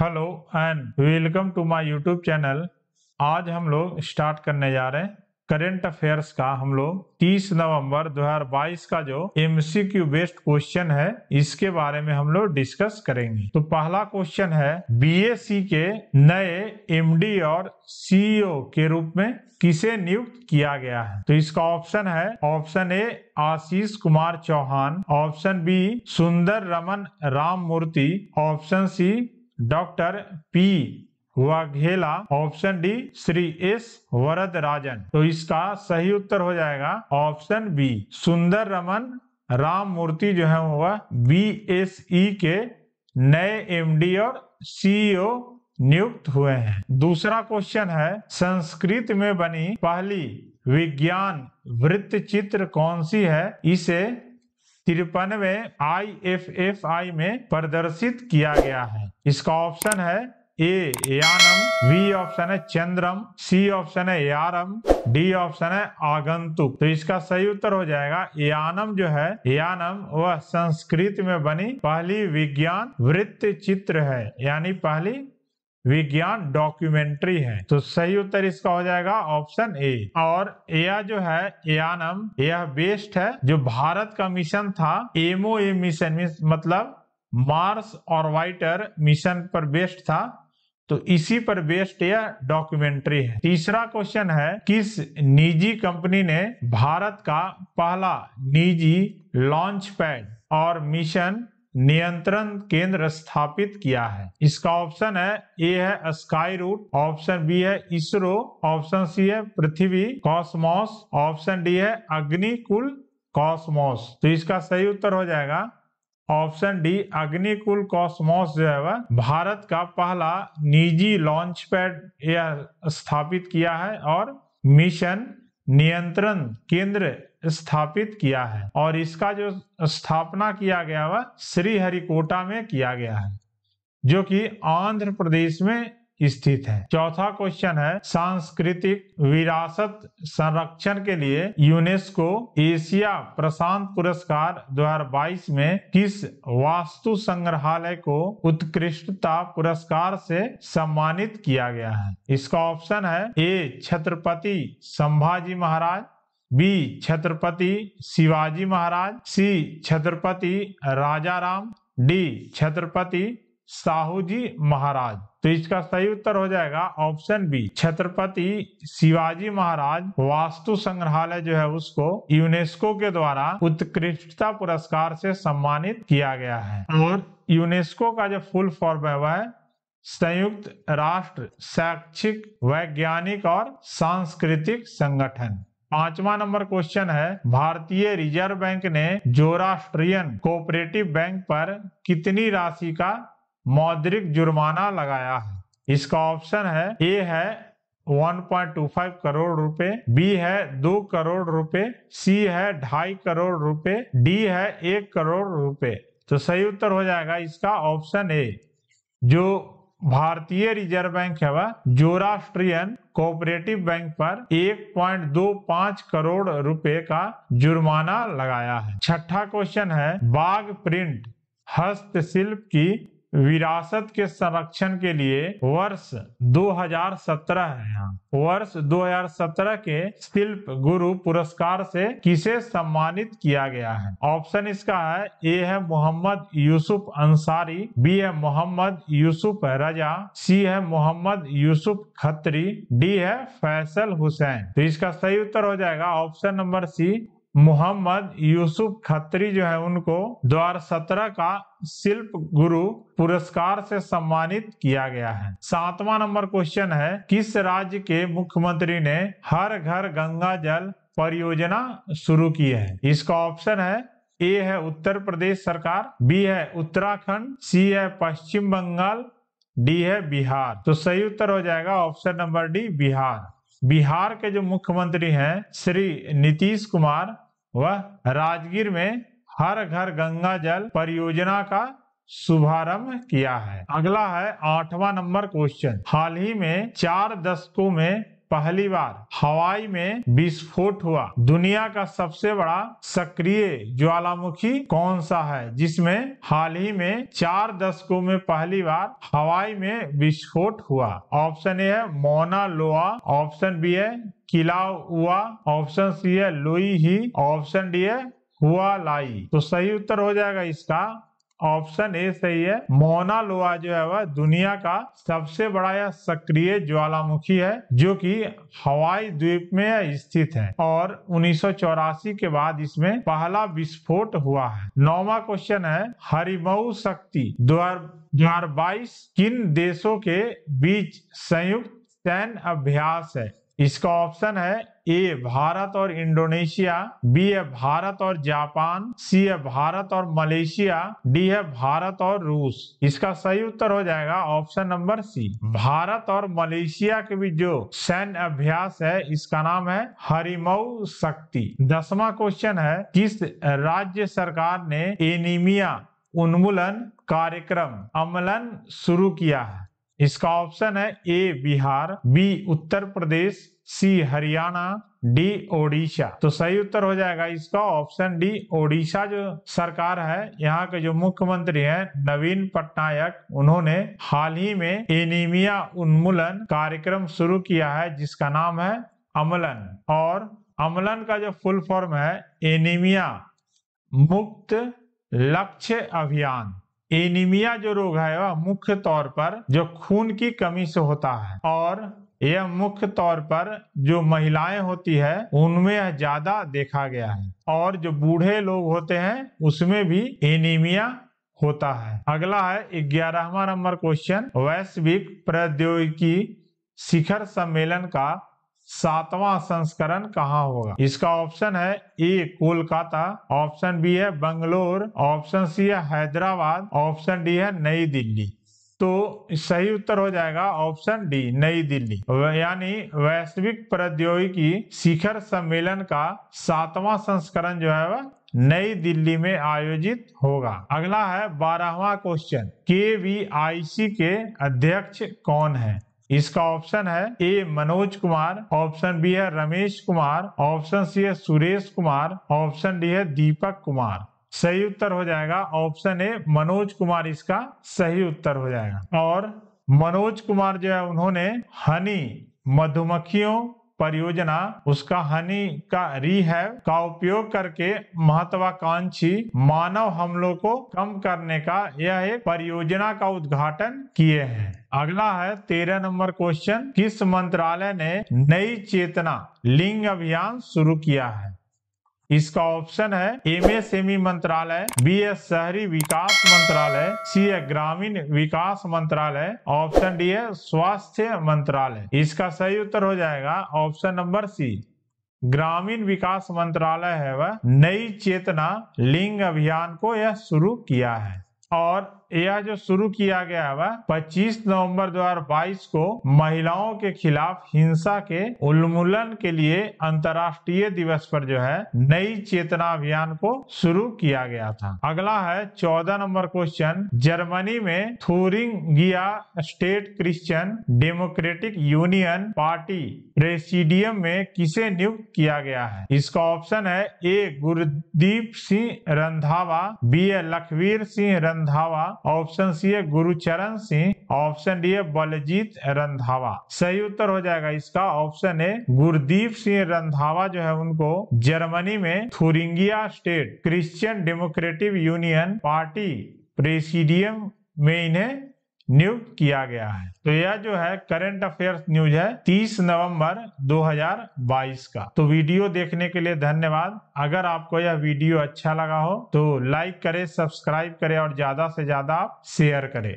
hello and welcome to my YouTube channel आज हम लोग स्टार्ट करने जा रहे हैं करंट अफेयर्स का हम लोग 30 नवंबर 2022 का जो एमसीक्यू बेस्ड क्वेश्चन है इसके बारे में हम लोग डिस्कस करेंगे तो पहला क्वेश्चन है बीएससी के नए एमडी और सीईओ e के रूप में किसे नियुक्त किया गया है तो इसका ऑप्शन है option A Ashish Kumar Chauhan option B Sundar Raman Ram Murthy option C doctor P Vaghela option D Shri S Varada Rajan तो इसका सही उत्तर हो जाएगा ऑप्शन बी सुंदर रमन राम मूर्ति जो है वह बी एस ई के नए एमडी और सीईओ e नियुक्त हुए हैं दूसरा क्वेश्चन है संस्कृत में बनी पहली विज्ञान वृत्त चित्र कौन सी है इसे तिरपनवे आई एफ एफ आई में प्रदर्शित किया गया है इसका ऑप्शन है ए यानम बी ऑप्शन है चंद्रम सी ऑप्शन है यारम डी ऑप्शन है आगंतुक तो इसका सही उत्तर हो जाएगा यानम जो है यानम वह संस्कृत में बनी पहली विज्ञान वृत्त चित्र है यानी पहली विज्ञान डॉक्यूमेंट्री है तो सही उत्तर इसका हो जाएगा ऑप्शन ए और यह जो है एनम यह बेस्ट है जो भारत का मिशन था एमओ ए मिशन मतलब मार्स ऑर्बिटर मिशन पर बेस्ट था तो इसी पर बेस्ड यह डॉक्यूमेंट्री है तीसरा क्वेश्चन है किस निजी कंपनी ने भारत का पहला निजी लॉन्च पैड और मिशन नियंत्रण केंद्र स्थापित किया है इसका ऑप्शन है ए है स्काई रूट ऑप्शन बी है इसरो ऑप्शन सी है पृथ्वी कॉस्मोस ऑप्शन डी है अग्निकुल कॉस्मोस तो इसका सही उत्तर हो जाएगा ऑप्शन डी अग्निकुल कॉस्मोस जो है वह भारत का पहला निजी लॉन्च पैड यह स्थापित किया है और मिशन नियंत्रण केंद्र स्थापित किया है और इसका जो स्थापना किया गया वह श्रीहरिकोटा में किया गया है जो कि आंध्र प्रदेश में स्थित है चौथा क्वेश्चन है सांस्कृतिक विरासत संरक्षण के लिए यूनेस्को एशिया प्रशांत पुरस्कार 2022 में किस वास्तु संग्रहालय को उत्कृष्टता पुरस्कार से सम्मानित किया गया है इसका ऑप्शन है A Chhatrapati Sambhaji Maharaj B Chhatrapati Shivaji Maharaj C Chhatrapati Raja Ram D Chhatrapati Sahu ji Maharaj तो इसका सही उत्तर हो जाएगा ऑप्शन बी छत्रपति शिवाजी महाराज वास्तु संग्रहालय जो है उसको यूनेस्को के द्वारा उत्कृष्टता पुरस्कार से सम्मानित किया गया है और यूनेस्को का जो फुल फॉर्म है वह संयुक्त राष्ट्र शैक्षिक वैज्ञानिक और सांस्कृतिक संगठन पांचवा नंबर क्वेश्चन है भारतीय रिजर्व बैंक ने जोराष्ट्रियन कोऑपरेटिव बैंक पर कितनी राशि का मौद्रिक जुर्माना लगाया है इसका ऑप्शन है ए है 1.25 करोड़ रुपए बी है दो करोड़ रुपए सी है ढाई करोड़ रुपए डी है एक करोड़ रुपए तो सही उत्तर हो जाएगा इसका ऑप्शन ए जो भारतीय रिजर्व बैंक है वह जोराष्ट्रियन कोऑपरेटिव बैंक पर 1.25 करोड़ रुपए का जुर्माना लगाया है छठा क्वेश्चन है बाघ प्रिंट हस्तशिल्प की विरासत के संरक्षण के लिए वर्ष 2017 है यहाँ वर्ष 2017 के शिल्प गुरु पुरस्कार से किसे सम्मानित किया गया है ऑप्शन इसका है ए है मोहम्मद यूसुफ अंसारी बी है मोहम्मद यूसुफ रजा सी है मोहम्मद यूसुफ खत्री डी है फैसल हुसैन तो इसका सही उत्तर हो जाएगा option number C Mohammad Yusuf Khatri जो है उनको द्वार सत्रह का शिल्प गुरु पुरस्कार से सम्मानित किया गया है सातवां नंबर क्वेश्चन है किस राज्य के मुख्यमंत्री ने हर घर गंगा जल परियोजना शुरू की है इसका ऑप्शन है ए है उत्तर प्रदेश सरकार बी है उत्तराखंड सी है पश्चिम बंगाल डी है बिहार तो सही उत्तर हो जाएगा option number D Bihar Bihar के जो मुख्यमंत्री हैं श्री नीतीश कुमार वह राजगीर में हर घर गंगा जल परियोजना का शुभारंभ किया है अगला है आठवां नंबर क्वेश्चन हाल ही में चार दशकों में पहली बार हवाई में विस्फोट हुआ दुनिया का सबसे बड़ा सक्रिय ज्वालामुखी कौन सा है जिसमें हाल ही में चार दशकों में पहली बार हवाई में विस्फोट हुआ ऑप्शन ए है मोना लोआ ऑप्शन बी है किला हुआ ऑप्शन सी है लोई ही ऑप्शन डी है हुआ लाई तो सही उत्तर हो जाएगा इसका ऑप्शन ए सही है मोना लोहा जो है वह दुनिया का सबसे बड़ा या सक्रिय ज्वालामुखी है जो कि हवाई द्वीप में स्थित है और उन्नीस के बाद इसमें पहला विस्फोट हुआ है नौवा क्वेश्चन है हरिमऊ शक्ति दो हजार किन देशों के बीच संयुक्त सैन्य अभ्यास है इसका ऑप्शन है ए भारत और इंडोनेशिया बी है भारत और जापान सी है भारत और मलेशिया डी है भारत और रूस इसका सही उत्तर हो जाएगा ऑप्शन नंबर सी भारत और मलेशिया के बीच जो सैन्य अभ्यास है इसका नाम है हरिमऊ शक्ति दसवा क्वेश्चन है किस राज्य सरकार ने एनीमिया उन्मूलन कार्यक्रम अमलन शुरू किया है इसका ऑप्शन है A Bihar B Uttar Pradesh C Haryana D Odisha तो सही उत्तर हो जाएगा इसका ऑप्शन डी ओडिशा जो सरकार है यहाँ के जो मुख्यमंत्री हैं नवीन पटनायक उन्होंने हाल ही में एनीमिया उन्मूलन कार्यक्रम शुरू किया है जिसका नाम है अमलन और अमलन का जो फुल फॉर्म है एनीमिया मुक्त लक्ष्य अभियान एनीमिया जो रोग है वह मुख्य तौर पर जो खून की कमी से होता है और यह मुख्य तौर पर जो महिलाएं होती है उनमें यह ज्यादा देखा गया है और जो बूढ़े लोग होते हैं उसमें भी एनीमिया होता है अगला है ग्यारहवा नंबर क्वेश्चन वैश्विक प्रौद्योगिकी शिखर सम्मेलन का सातवां संस्करण कहाँ होगा इसका ऑप्शन है ए कोलकाता ऑप्शन बी है बंगलोर ऑप्शन सी है हैदराबाद ऑप्शन डी है नई दिल्ली तो सही उत्तर हो जाएगा ऑप्शन डी नई दिल्ली यानी वैश्विक प्रौद्योगिकी शिखर सम्मेलन का सातवां संस्करण जो है वह नई दिल्ली में आयोजित होगा अगला है बारहवा क्वेश्चन के वी आई सी के अध्यक्ष कौन है इसका ऑप्शन है A Manoj Kumar option B है रमेश कुमार ऑप्शन सी है सुरेश कुमार ऑप्शन डी है दीपक कुमार सही उत्तर हो जाएगा ऑप्शन ए मनोज कुमार इसका सही उत्तर हो जाएगा और मनोज कुमार जो है उन्होंने हनी मधुमक्खियों परियोजना उसका हनी का रिहैव का उपयोग करके महत्वाकांक्षी मानव हमलों को कम करने का यह एक परियोजना का उद्घाटन किए हैं अगला है तेरह नंबर क्वेश्चन किस मंत्रालय ने नई चेतना लिंग अभियान शुरू किया है इसका ऑप्शन है ई मंत्रालय बी एस शहरी विकास मंत्रालय सी ए ग्रामीण विकास मंत्रालय ऑप्शन डी है स्वास्थ्य मंत्रालय इसका सही उत्तर हो जाएगा ऑप्शन नंबर सी ग्रामीण विकास मंत्रालय है वह नई चेतना लिंग अभियान को यह शुरू किया है और यह जो शुरू किया गया है वह 25 नवंबर 2022 को महिलाओं के खिलाफ हिंसा के उन्मूलन के लिए अंतर्राष्ट्रीय दिवस पर जो है नई चेतना अभियान को शुरू किया गया था अगला है चौदह नंबर क्वेश्चन जर्मनी में Thuringia state Christian Democratic Union party presidium में किसे नियुक्त किया गया है इसका ऑप्शन है A Gurdeep Singh Randhawa B A Lakhvir Singh Randhawa option C है गुरुचरण सिंह ऑप्शन डी है बलजीत रंधावा सही उत्तर हो जाएगा इसका ऑप्शन है गुरदीप सिंह रंधावा जो है उनको जर्मनी में Thuringia state Christian Democratic Union party presidium में इन्हें नियुक्त किया गया है तो यह जो है करंट अफेयर्स न्यूज है 30 नवंबर 2022 का तो वीडियो देखने के लिए धन्यवाद अगर आपको यह वीडियो अच्छा लगा हो तो लाइक करें सब्सक्राइब करें और ज्यादा से ज्यादा आप शेयर करें